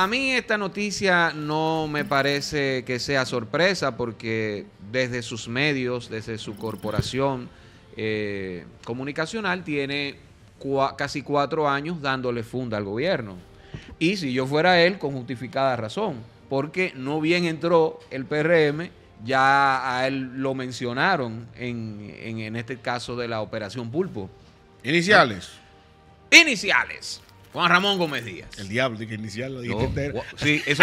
A mí esta noticia no me parece que sea sorpresa porque desde sus medios, desde su corporación eh, comunicacional, tiene casi cuatro años dándole funda al gobierno. Y si yo fuera él, con justificada razón, porque no bien entró el PRM, ya a él lo mencionaron en este caso de la operación Pulpo. Iniciales. Iniciales. Juan Ramón Gómez Díaz. El diablo, tiene que iniciarlo. sí, eso.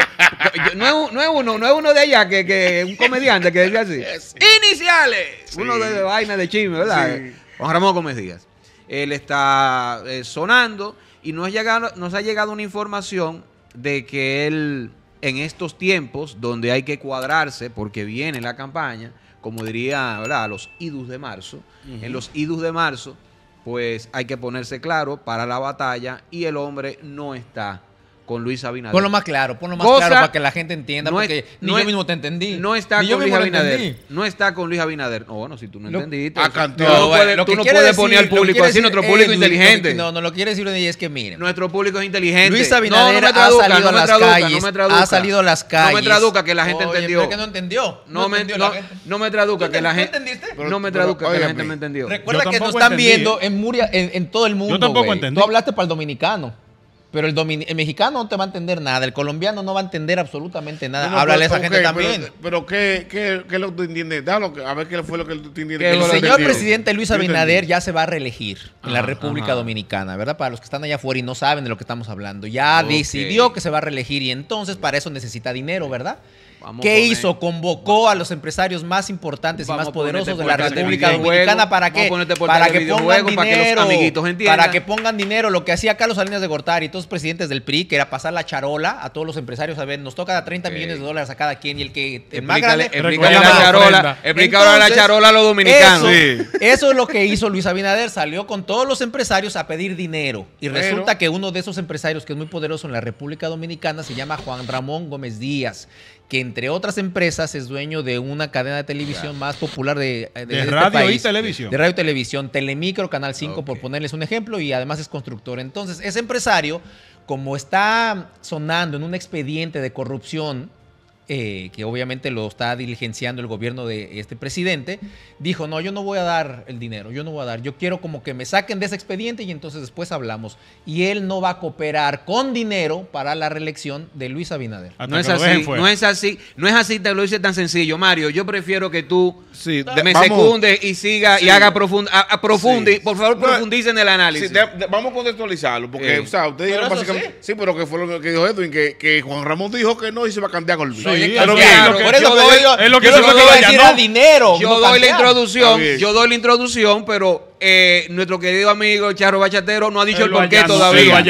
no, es, uno, no es uno de allá que, un comediante que decía así. Iniciales. Uno de, vaina de chisme, ¿verdad? Juan Ramón Gómez Díaz. Él está eh, sonando y nos, nos ha llegado una información de que él, en estos tiempos donde hay que cuadrarse porque viene la campaña, como diría ¿verdad? los idus de marzo, en los idus de marzo pues hay que ponerse claro para la batalla y el hombre no está con Luis Abinader. Ponlo más claro, ponlo más claro para que la gente entienda, porque ni no yo mismo te entendí. No está con Luis Abinader. No está con Luis Abinader. No, bueno, si tú no entendiste. tú ah, no puedes poner al público así, nuestro público es inteligente. no, no lo quiere decir es que miren. Nuestro público es inteligente. Luis Abinader ha salido a las calles. No me Ha salido a las calles. No me traduca que la gente entendió. no entendió. No, me, entendió no, me traduca que la gente. entendiste? No me traduca que la gente me entendió. Recuerda que nos están viendo en Muria, en todo el mundo. Yo tampoco entendí. Tú hablaste para el dominicano. Pero el, mexicano no te va a entender nada, el colombiano no va a entender absolutamente nada. Háblale a esa gente también. Pero, ¿qué, qué, qué lo que tú entiendes? a ver qué fue lo que tú entiendes. el señor presidente Luis Abinader ya se va a reelegir en la República Dominicana, ¿verdad? Para los que están allá afuera y no saben de lo que estamos hablando. Ya decidió que se va a reelegir y entonces para eso necesita dinero, ¿verdad? ¿Qué hizo? Convocó a los empresarios más importantes y más este poderosos de la República este Dominicana para este que para que pongan dinero, para que, pongan dinero, lo que hacía Carlos Salinas de Gortari y todos los presidentes del PRI, que era pasar la charola a todos los empresarios, a ver, nos toca 30 millones de dólares a cada quien y el que el más grande la, charola, la charola a los dominicanos. Eso, es lo que hizo Luis Abinader, salió con todos los empresarios a pedir dinero y resulta que uno de esos empresarios que es muy poderoso en la República Dominicana se llama Juan Ramón Gómez Díaz que entre otras empresas es dueño de una cadena de televisión más popular de, eh, este radio y televisión. De radio y televisión, Telemicro, Canal 5, por ponerles un ejemplo, y además es constructor. Entonces, ese empresario, como está sonando en un expediente de corrupción, eh, que obviamente lo está diligenciando el gobierno de este presidente, dijo, no, yo no voy a dar el dinero, yo no voy a dar, yo quiero como que me saquen de ese expediente y entonces después hablamos. Y él no va a cooperar con dinero para la reelección de Luis Abinader. no es, así, no es así, te lo dice tan sencillo, Mario, yo prefiero que tú me secundes y siga y haga profund, por favor profundice en el análisis. vamos a contextualizarlo, porque, sí. pero que fue lo que dijo Edwin, que, que Juan Ramón dijo que no y se va a cambiar con Luis es lo que yo, doy, dinero. Yo doy la introducción, yo doy la introducción, pero eh, nuestro querido amigo Charro Bachatero no ha dicho el, porqué todavía.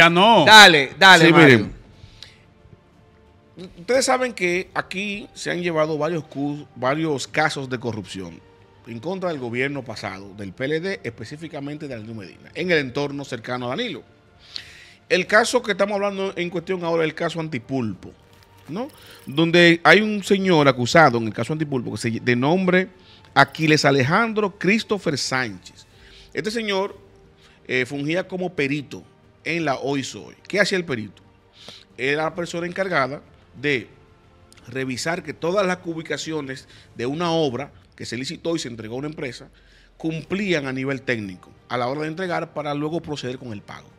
dale, dale, Ustedes saben que aquí se han llevado varios, varios casos de corrupción en contra del gobierno pasado, del PLD, específicamente de Danilo Medina, en el entorno cercano a Danilo. El caso que estamos hablando en cuestión ahora es el caso Antipulpo. Donde hay un señor acusado en el caso Antipulpo de nombre Aquiles Alejandro Christopher Sánchez. Este señor eh, fungía como perito en la Hoy Soy. E. ¿Qué hacía el perito? Era la persona encargada de revisar que todas las ubicaciones de una obra que se licitó y se entregó a una empresa cumplían a nivel técnico a la hora de entregar para luego proceder con el pago.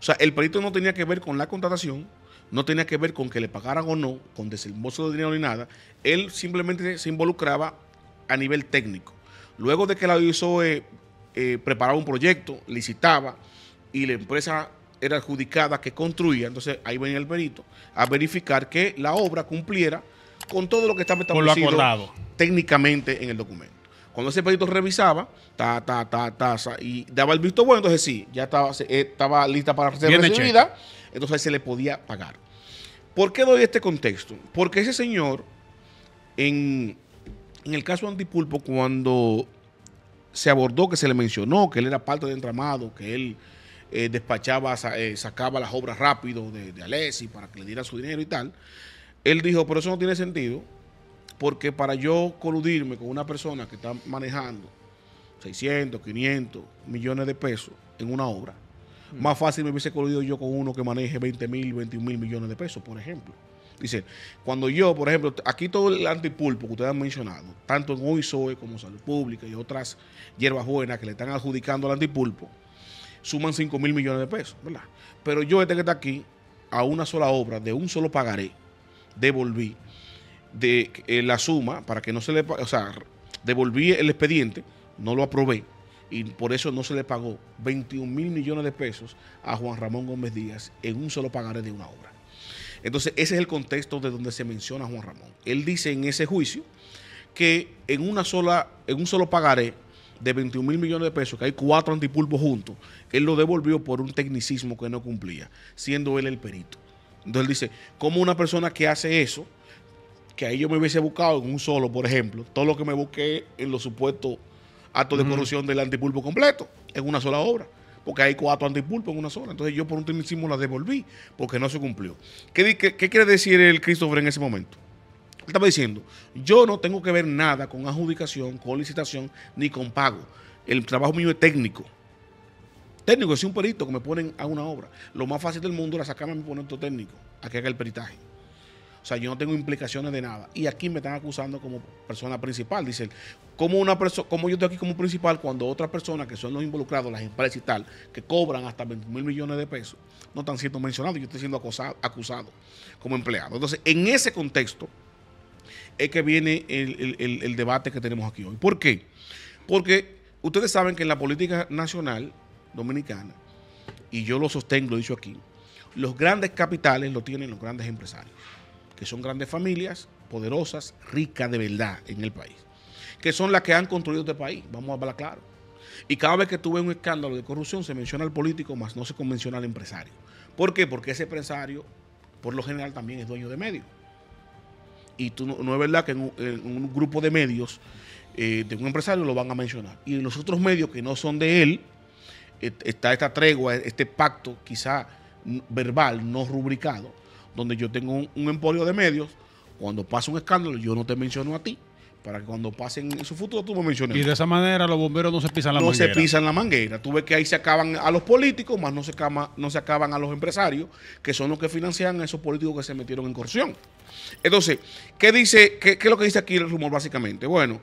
O sea, el perito no tenía que ver con la contratación, no tenía que ver con que le pagaran o no, con desembolso de dinero ni nada. Él simplemente se involucraba a nivel técnico. Luego de que la ISOE eh, eh, preparaba un proyecto, licitaba y la empresa era adjudicada que construía, entonces ahí venía el perito a verificar que la obra cumpliera con todo lo que estaba establecido técnicamente en el documento. Cuando ese perito revisaba, ta, ta, ta, ta, y daba el visto bueno, entonces sí, ya estaba, eh, estaba lista para ser la recibida entonces se le podía pagar. ¿Por qué doy este contexto? Porque ese señor, en, el caso Antipulpo, cuando se abordó, que se le mencionó que él era parte del entramado, que él eh, despachaba, eh, sacaba las obras rápido de, de Alessi para que le diera su dinero y tal, él dijo, pero eso no tiene sentido, porque para yo coludirme con una persona que está manejando 600, 500 millones de pesos en una obra, Mm. Más fácil me hubiese coludido yo con uno que maneje 20 mil, 21 mil millones de pesos, por ejemplo. Dice, cuando yo, por ejemplo, aquí todo el antipulpo que ustedes han mencionado, tanto en OISOE como Salud Pública y otras hierbas buenas que le están adjudicando al antipulpo, suman 5 mil millones de pesos, ¿verdad? Pero yo este que está aquí, a una sola obra, de un solo pagaré, devolví de eh, la suma para que no se le... O sea, devolví el expediente, no lo aprobé, y por eso no se le pagó 21 mil millones de pesos a Juan Ramón Gómez Díaz en un solo pagaré de una obra. Entonces, ese es el contexto de donde se menciona Juan Ramón. Él dice en ese juicio que en, una sola, en un solo pagaré de 21 mil millones de pesos, que hay cuatro antipulpos juntos, él lo devolvió por un tecnicismo que no cumplía, siendo él el perito. Entonces él dice, ¿cómo una persona que hace eso, que ahí yo me hubiese buscado en un solo, por ejemplo, todo lo que me busqué en los supuestos acto de corrupción del antipulpo completo en una sola obra. Porque hay cuatro antipulpos en una sola. Entonces yo por un tiempo la devolví porque no se cumplió. ¿Qué, quiere decir el Christopher en ese momento? estaba diciendo, yo no tengo que ver nada con adjudicación, con licitación, ni con pago. El trabajo mío es técnico. Técnico, es un perito que me ponen a una obra. Lo más fácil del mundo era sacarme a mi técnico a que haga el peritaje. O sea, yo no tengo implicaciones de nada. Y aquí me están acusando como persona principal. Dicen, ¿cómo, una cómo yo estoy aquí como principal cuando otras personas que son los involucrados, las empresas y tal, que cobran hasta 20 mil millones de pesos, no están siendo mencionados? Yo estoy siendo acusado, acusado como empleado. Entonces, en ese contexto es que viene el, el debate que tenemos aquí hoy. ¿Por qué? Porque ustedes saben que en la política nacional dominicana, y yo lo sostengo, lo he dicho aquí, los grandes capitales lo tienen los grandes empresarios que son grandes familias, poderosas, ricas de verdad en el país, que son las que han construido este país, vamos a hablar claro. Y cada vez que tuve un escándalo de corrupción se menciona al político, más no se menciona al empresario. ¿Por qué? Porque ese empresario, por lo general, también es dueño de medios. Y tú, no, es verdad que en un, grupo de medios eh, de un empresario lo van a mencionar. Y en los otros medios que no son de él, eh, está esta tregua, este pacto quizá verbal, no rubricado, donde yo tengo un, emporio de medios, cuando pasa un escándalo, yo no te menciono a ti para que cuando pasen en su futuro tú me menciones. Y de esa manera los bomberos no se pisan la manguera. No se pisan la manguera. Tú ves que ahí se acaban a los políticos, más no se, no se acaban a los empresarios, que son los que financian a esos políticos que se metieron en corrupción. Entonces, ¿qué dice, qué es lo que dice aquí el rumor básicamente? Bueno,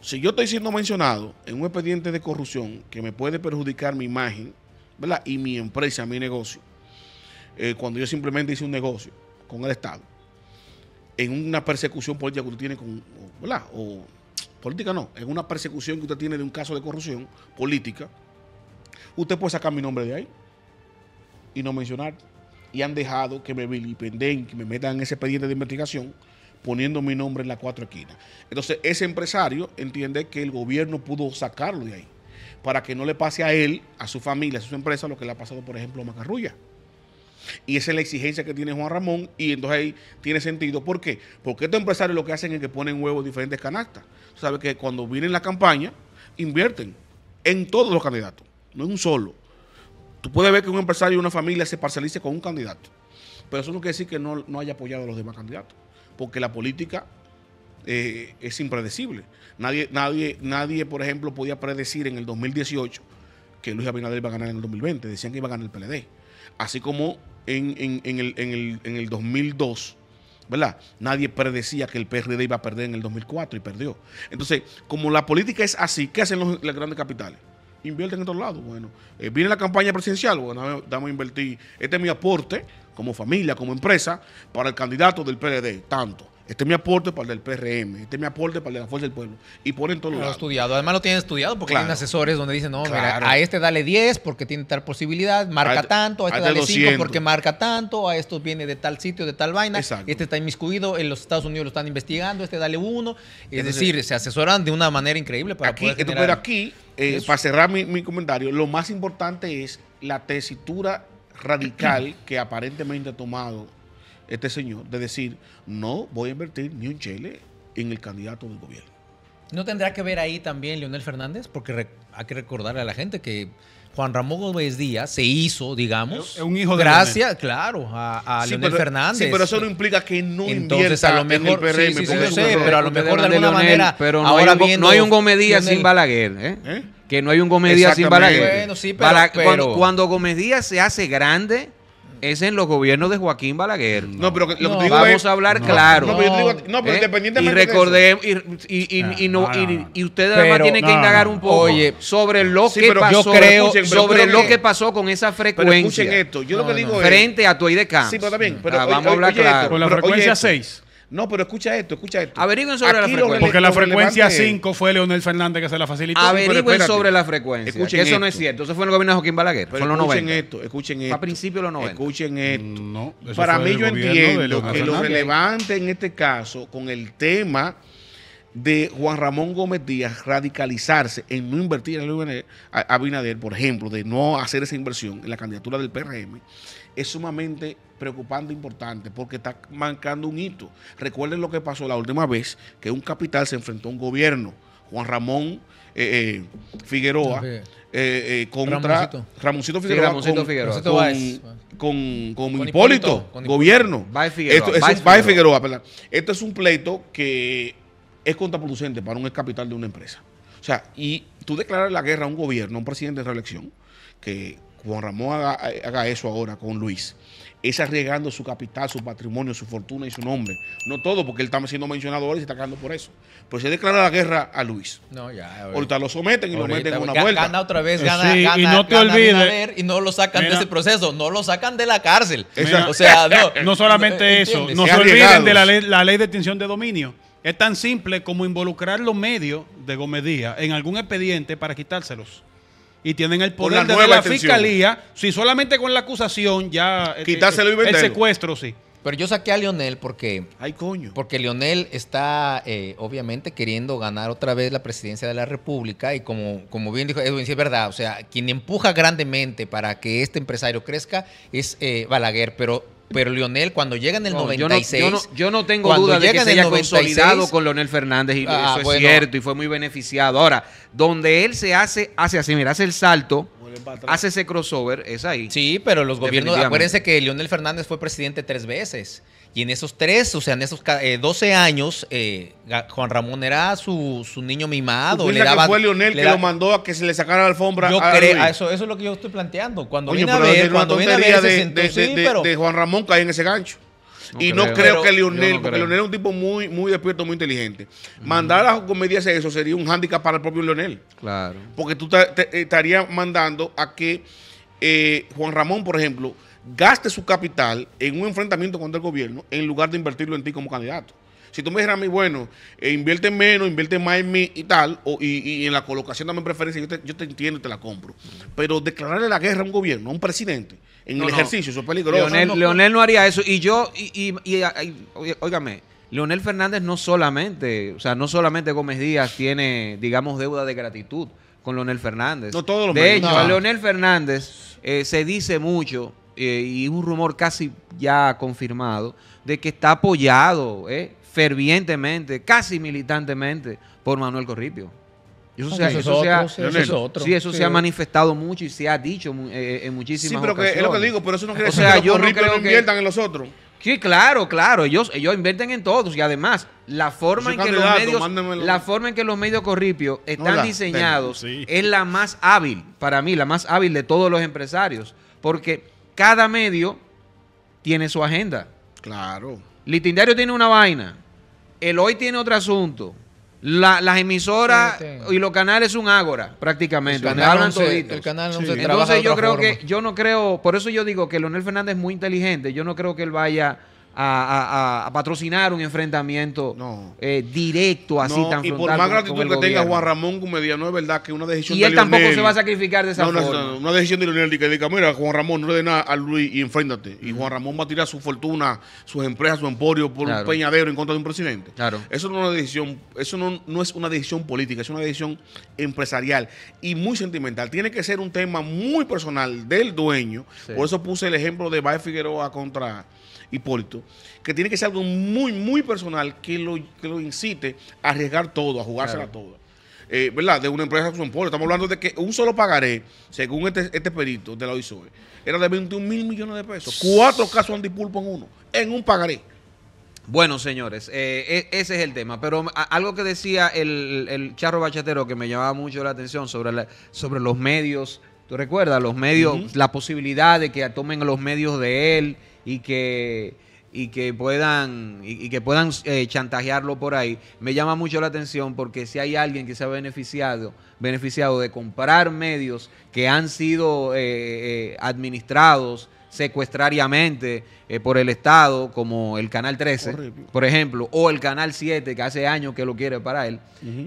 si yo estoy siendo mencionado en un expediente de corrupción que me puede perjudicar mi imagen, ¿verdad? Y mi empresa, mi negocio eh, cuando yo simplemente hice un negocio con el Estado, en una persecución política que usted tiene con, ¿verdad? O política no, en una persecución que usted tiene de un caso de corrupción política, usted puede sacar mi nombre de ahí y no mencionar. Y han dejado que me vilipenden, que me metan en ese expediente de investigación poniendo mi nombre en las cuatro esquinas. Entonces, ese empresario entiende que el gobierno pudo sacarlo de ahí para que no le pase a él, a su familia, a su empresa, lo que le ha pasado, por ejemplo, a Macarrulla. Y esa es la exigencia que tiene Juan Ramón y entonces ahí tiene sentido. ¿Por qué? Porque estos empresarios lo que hacen es que ponen huevos diferentes canastas. Tú sabes que cuando vienen la campaña, invierten en todos los candidatos, no en un solo. Tú puedes ver que un empresario y una familia se parcialice con un candidato, pero eso no quiere decir que no, haya apoyado a los demás candidatos, porque la política eh, es impredecible. Nadie, nadie, nadie, por ejemplo, podía predecir en el 2018 que Luis Abinader iba a ganar en el 2020. Decían que iba a ganar el PLD. Así como en, en, en, el, en, el, 2002, ¿verdad? Nadie predecía que el PRD iba a perder en el 2004 y perdió. Entonces, como la política es así, ¿qué hacen los, las grandes capitales? Invierten en otro lados. Bueno, eh, viene la campaña presidencial, bueno, damos a invertir. Este es mi aporte como familia, como empresa, para el candidato del PRD, tanto. Este es mi aporte para el del PRM, este es mi aporte para la Fuerza del Pueblo. Y ponen todo lo lado. estudiado. Además lo tienen estudiado porque tienen asesores donde dicen, no, a este dale 10 porque tiene tal posibilidad, marca tanto, a este dale 5 porque marca tanto, a estos viene de tal sitio, de tal vaina, este está inmiscuido, en los Estados Unidos lo están investigando, este dale 1. Es decir, se asesoran de una manera increíble para aquí, Pero aquí, eh, para cerrar mi comentario, lo más importante es la tesitura radical que aparentemente ha tomado este señor de decir, no voy a invertir ni un chile en el candidato del gobierno. ¿No tendrá que ver ahí también Leonel Fernández? Porque hay que recordarle a la gente que Juan Ramón Gómez Díaz se hizo, digamos, un hijo de gracias, claro, a, Leonel Fernández. Sí, pero eso no implica que no Entonces, a lo mejor, en el PRM. Sí, pero a lo mejor de alguna manera, pero no ahora hay no hay un Gómez Díaz sin Balaguer, ¿eh? ¿eh? Que no hay un Gómez Díaz sin Balaguer. Bueno, sí, pero, cuando Gómez Díaz se hace grande es en los gobiernos de Joaquín Balaguer. No, pero lo que digo Vamos a hablar claro. No, pero, yo digo, ¿eh? no, pero ¿Eh? independientemente. Y recordemos, y, y, y, no, y, ustedes además tienen que indagar un poco oye, sobre lo que pasó. Yo creo, sobre lo que, pasó con esa frecuencia. Pero escuchen esto. Yo lo que digo es. Frente a tu ID Sí, pero también. Pero, ah, vamos a hablar claro. con la frecuencia 6. No, pero escucha esto, escucha esto. Averigüen sobre la frecuencia. Porque la frecuencia 5 fue Leonel Fernández que se la facilitó. Averigüen sobre la frecuencia. eso no es cierto. Eso fue en el gobierno de Joaquín Balaguer. Pero escuchen los 90. esto, escuchen esto. A principios de los 90. Escuchen esto. Para mí yo entiendo que lo relevante en este caso con el tema de Juan Ramón Gómez Díaz radicalizarse en no invertir en el de Abinader, por ejemplo, de no hacer esa inversión en la candidatura del PRM, es sumamente preocupante e importante porque está mancando un hito. Recuerden lo que pasó la última vez que un capital se enfrentó a un gobierno. Juan Ramón eh, eh, Figueroa eh, contra Ramoncito, Figueroa, con, Figueroa, con, Hipólito, gobierno. esto, es Figueroa, perdón. Esto es un pleito que es contraproducente para un capital de una empresa. O sea, y tú declaras la guerra a un gobierno, a un presidente de reelección, que Juan Ramón haga, eso ahora con Luis, es arriesgando su capital, su patrimonio, su fortuna y su nombre. No todo, porque él está siendo mencionado ahora y se está cagando por eso. Pero pues se declara la guerra a Luis. No, ya. Ahorita, lo someten y lo meten en una vuelta. Gana otra vez, gana, gana y no te olvides. Y no lo sacan de ese proceso, no lo sacan de la cárcel. O sea, no. solamente eso, no se, olviden de la ley, la ley de extinción de dominio. Es tan simple como involucrar los medios de Gómez en algún expediente para quitárselos y tienen el poder de la fiscalía. Si solamente con la acusación ya. Eh, Quitárselo eh, El secuestro, sí. Pero yo saqué a Lionel porque. Ay, coño. Porque Lionel está, eh, obviamente, queriendo ganar otra vez la presidencia de la República. Y como, como bien dijo Edwin, sí es verdad. O sea, quien empuja grandemente para que este empresario crezca es Balaguer. Pero pero Lionel, cuando llega en el 96. Yo no, tengo duda de que se haya consolidado con Lionel Fernández, y ah, eso es cierto, y fue muy beneficiado. Ahora, donde él se hace, hace así, mira, hace el salto hace ese crossover, es ahí. Sí, pero los gobiernos, acuérdense que Leonel Fernández fue presidente tres veces. Y en esos tres, o sea, en esos 12 eh, años, eh, Juan Ramón era su, su niño mimado. Le fue Leonel que lo mandó a que se le sacara la alfombra. eso, eso es lo que yo estoy planteando. Cuando viene a ver, cuando viene a de Juan Ramón cae en ese gancho y no creo que Lionel, porque Lionel es un tipo muy, muy despierto, muy inteligente. Mandar a comedias eso sería un hándicap para el propio Lionel. Claro. Porque tú eh, estarías mandando a que eh, Juan Ramón, por ejemplo, gaste su capital en un enfrentamiento contra el gobierno en lugar de invertirlo en ti como candidato. Si tú me dijeras a mí, bueno, eh, invierte menos, invierte más en mí y tal, y, en la colocación también preferencia, yo te, yo te entiendo te la compro. Pero declararle la guerra a un gobierno, a un presidente, en el ejercicio, eso es peligroso. Leonel, no, haría eso. Y yo, y, y, óigame, Leonel Fernández no solamente, o sea, no solamente Gómez Díaz tiene, digamos, deuda de gratitud con Leonel Fernández. No todos los De hecho, a Leonel Fernández eh, se dice mucho eh, y un rumor casi ya confirmado de que está apoyado eh, fervientemente, casi militantemente, por Manuel Corripio. Eso, eso, se, ha, manifestado mucho y se ha dicho eh, eh, en muchísimas Sí, pero es lo que digo, pero eso no quiere que los inviertan en los otros. Sí, claro, claro, ellos, ellos invierten en todos y además la forma en que los medios la corripios están diseñados es la más hábil, para mí la más hábil de todos los empresarios, porque cada medio tiene su agenda. Claro. Litindario tiene una vaina, el hoy tiene otro asunto. las emisoras y los canales son ágora, prácticamente. El canal, el canal Entonces yo creo que, yo no creo, por eso yo digo que Leonel Fernández es muy inteligente. Yo no creo que él vaya a, patrocinar un enfrentamiento eh, directo, así tan Y por más gratitud que tenga Juan Ramón Gumedía, no es verdad que una decisión y Y él tampoco se va a sacrificar de esa no, forma. una decisión de Leonel que diga, mira, Juan Ramón, no le dé nada a Luis y enfréntate. Y Juan Ramón va a tirar su fortuna, sus empresas, su emporio por un peñadero en contra de un presidente. Claro. Eso no es una decisión, eso no, es una decisión política, es una decisión empresarial y muy sentimental. Tiene que ser un tema muy personal del dueño. Por eso puse el ejemplo de Baez Figueroa contra Hipólito, que tiene que ser algo muy, muy personal que lo, lo incite a arriesgar todo, a jugársela todo. toda. Eh, ¿Verdad? De una empresa son Polo. Estamos hablando de que un solo pagaré, según este, este perito de la OISOE, era de 21 mil millones de pesos. Cuatro casos antipulpo en uno, en un pagaré. Bueno, señores, eh, e, ese es el tema. Pero algo que decía el, el, charro bachatero que me llamaba mucho la atención sobre, sobre los medios. ¿Tú recuerdas? Los medios, la posibilidad de que tomen los medios de él y que y que puedan y, que puedan eh, chantajearlo por ahí me llama mucho la atención porque si hay alguien que se ha beneficiado beneficiado de comprar medios que han sido eh, eh, administrados secuestrariamente por el Estado, como el Canal 13, por ejemplo, o el Canal 7, que hace años que lo quiere para él,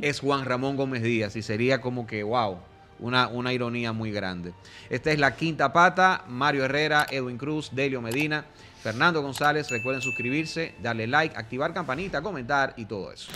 es Juan Ramón Gómez Díaz, y sería como que, wow, una, ironía muy grande. Esta es la quinta pata. Mario Herrera, Edwin Cruz, Delio Medina, Fernando González. Recuerden suscribirse, darle like, activar campanita, comentar y todo eso.